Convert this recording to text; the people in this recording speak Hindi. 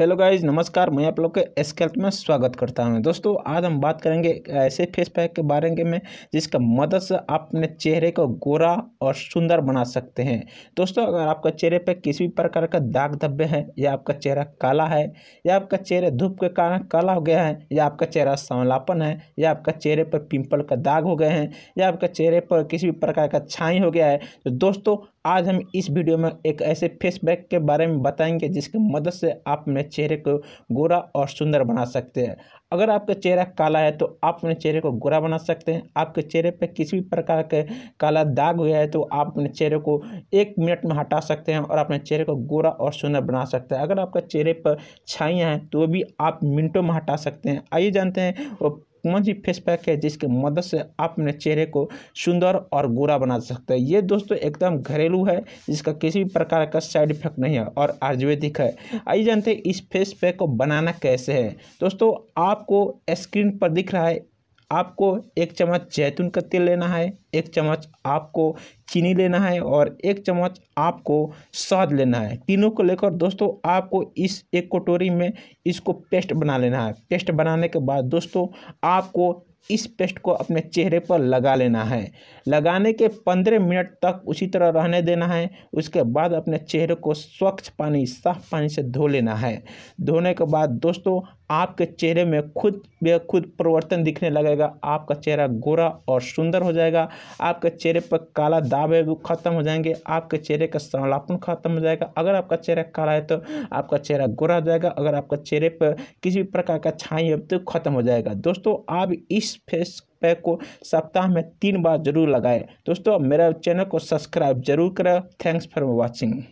हेलो गाइज नमस्कार मैं आप लोग के एस्केल्प में स्वागत करता हूं दोस्तों आज हम बात करेंगे ऐसे फेस पैक के बारे में जिसका मदद से आप अपने चेहरे को गोरा और सुंदर बना सकते हैं दोस्तों अगर आपका चेहरे पर किसी भी प्रकार का दाग धब्बे हैं या आपका चेहरा काला है या आपका चेहरे धूप के कारण काला हो गया है या आपका चेहरा सांवलापन है या आपका चेहरे पर पिम्पल का दाग हो गए हैं या आपका चेहरे पर किसी भी प्रकार का छाई हो गया है तो दोस्तों आज हम इस वीडियो में एक ऐसे फेस पैक के बारे में बताएंगे जिसकी मदद से आप अपने चेहरे को गोरा और सुंदर बना सकते हैं अगर आपका चेहरा काला है तो आप अपने चेहरे को गोरा बना सकते हैं आपके चेहरे पर किसी भी प्रकार के काला दाग हुआ है तो आप अपने चेहरे को एक मिनट में हटा सकते हैं और अपने चेहरे को गोरा और सुंदर बना सकते हैं अगर आपका चेहरे पर छाइयाँ हैं तो भी आप मिनटों में हटा सकते हैं आइए जानते हैं वो सी फेस पैक है जिसके मदद से आप अपने चेहरे को सुंदर और गोरा बना सकते हैं ये दोस्तों एकदम घरेलू है जिसका किसी भी प्रकार का साइड इफेक्ट नहीं है और आयुर्वेदिक है आइए जानते हैं इस फेस पैक को बनाना कैसे है दोस्तों आपको स्क्रीन पर दिख रहा है आपको एक चम्मच जैतून का तेल लेना है एक चम्मच आपको चीनी लेना है और एक चम्मच आपको शहद लेना है तीनों को लेकर दोस्तों आपको इस एक कटोरी में इसको पेस्ट बना लेना है पेस्ट बनाने के बाद दोस्तों आपको इस पेस्ट को अपने चेहरे पर लगा लेना है लगाने के पंद्रह मिनट तक उसी तरह रहने देना है उसके बाद अपने चेहरे को स्वच्छ पानी साफ पानी से धो लेना है धोने के बाद दोस्तों आपके चेहरे में खुद ब खुद परिवर्तन दिखने लगेगा आपका चेहरा गोरा और सुंदर हो जाएगा आपके चेहरे पर काला दावे भी ख़त्म हो जाएंगे आपके चेहरे का सांवलापन ख़त्म हो जाएगा अगर आपका चेहरा काला है तो आपका चेहरा गोरा हो जाएगा अगर आपका चेहरे पर किसी भी प्रकार का छाई है तो ख़त्म हो जाएगा दोस्तों आप इस फेस पैक को सप्ताह में तीन बार जरूर लगाएं दोस्तों मेरा चैनल को सब्सक्राइब जरूर करें थैंक्स फॉर वॉचिंग